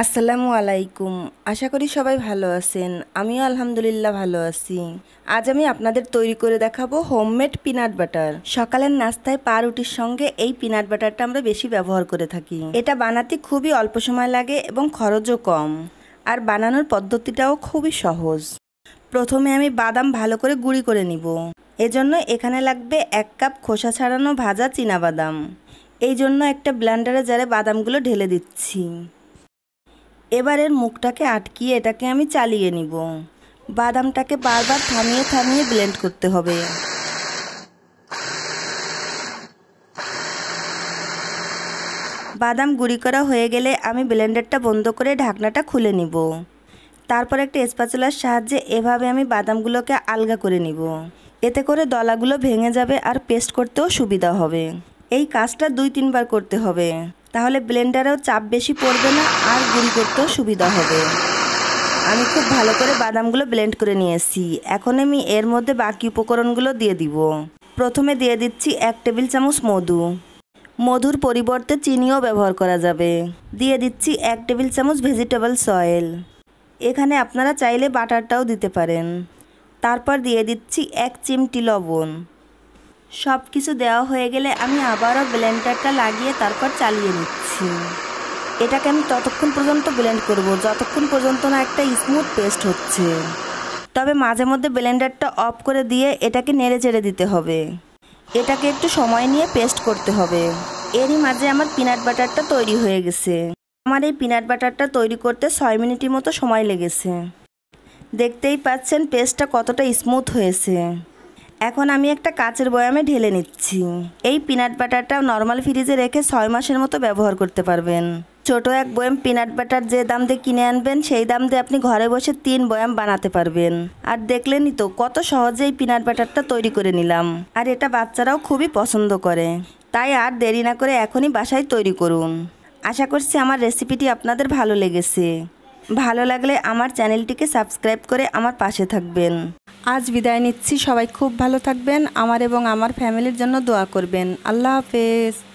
আসসালামু আলাইকুম আশা করি সবাই ভালো আছেন আমিও আলহামদুলিল্লাহ ভালো আছি আজ আমি আপনাদের তৈরি করে দেখাবো হোমমেড পিনাট বাটার সকালের নাস্তায় পা রুটির সঙ্গে এই পিনাট বাটারটা আমরা বেশি ব্যবহার করে থাকি এটা বানাতে খুবই অল্প সময় লাগে এবং খরচও কম আর বানানোর পদ্ধতিটাও খুবই সহজ প্রথমে আমি বাদাম ভালো করে গুঁড়ি করে নিব এজন্য এখানে লাগবে এক কাপ খোসা ছাড়ানো ভাজা বাদাম এই জন্য একটা ব্ল্যান্ডারে যারা বাদামগুলো ঢেলে দিচ্ছি এবারের মুখটাকে আটকিয়ে এটাকে আমি চালিয়ে নিব বাদামটাকে বারবার থামিয়ে থামিয়ে ব্লেন্ড করতে হবে বাদাম গুঁড়ি করা হয়ে গেলে আমি ব্লেন্ডারটা বন্ধ করে ঢাকনাটা খুলে নিব তারপর একটা স্প্যাচুলার সাহায্যে এভাবে আমি বাদামগুলোকে আলগা করে নিব এতে করে দলাগুলো ভেঙে যাবে আর পেস্ট করতেও সুবিধা হবে এই কাজটা দুই তিনবার করতে হবে তাহলে ব্লেন্ডারেও চাপ বেশি পড়বে না আর গুল করতেও সুবিধা হবে আমি খুব ভালো করে বাদামগুলো ব্লেন্ড করে নিয়েছি এখন আমি এর মধ্যে বাকি উপকরণগুলো দিয়ে দিব প্রথমে দিয়ে দিচ্ছি এক টেবিল চামচ মধু মধুর পরিবর্তে চিনিও ব্যবহার করা যাবে দিয়ে দিচ্ছি এক টেবিল চামচ ভেজিটেবল সয়েল এখানে আপনারা চাইলে বাটারটাও দিতে পারেন তারপর দিয়ে দিচ্ছি এক চিমটি লবণ সব কিছু দেওয়া হয়ে গেলে আমি আবারও ব্লেন্ডারটা লাগিয়ে তারপর চালিয়ে নিচ্ছি এটাকে আমি ততক্ষণ পর্যন্ত ব্লেন্ড করব যতক্ষণ পর্যন্ত না একটা স্মুথ পেস্ট হচ্ছে তবে মাঝে মধ্যে ব্লেন্ডারটা অফ করে দিয়ে এটাকে নেড়ে চেড়ে দিতে হবে এটাকে একটু সময় নিয়ে পেস্ট করতে হবে এরই মাঝে আমার পিনাট বাটারটা তৈরি হয়ে গেছে আমার এই পিনাট বাটারটা তৈরি করতে ছয় মিনিটের মতো সময় লেগেছে দেখতেই পাচ্ছেন পেস্টটা কতটা স্মুথ হয়েছে এখন আমি একটা কাচের বয়ামে ঢেলে নিচ্ছি এই পিনাট বাটারটা নর্মাল ফ্রিজে রেখে ছয় মাসের মতো ব্যবহার করতে পারবেন ছোট এক বয়াম পিনাট বাটার যে দাম দিয়ে কিনে আনবেন সেই দাম দিয়ে আপনি ঘরে বসে তিন বয়াম বানাতে পারবেন আর দেখলেনই তো কত সহজে এই পিনাট বাটারটা তৈরি করে নিলাম আর এটা বাচ্চারাও খুবই পছন্দ করে তাই আর দেরি না করে এখনই বাসায় তৈরি করুন আশা করছি আমার রেসিপিটি আপনাদের ভালো লেগেছে ভালো লাগলে আমার চ্যানেলটিকে সাবস্ক্রাইব করে আমার পাশে থাকবেন আজ বিদায় নিচ্ছি সবাই খুব ভালো থাকবেন আমার এবং আমার ফ্যামিলির জন্য দোয়া করবেন আল্লাহ হাফেজ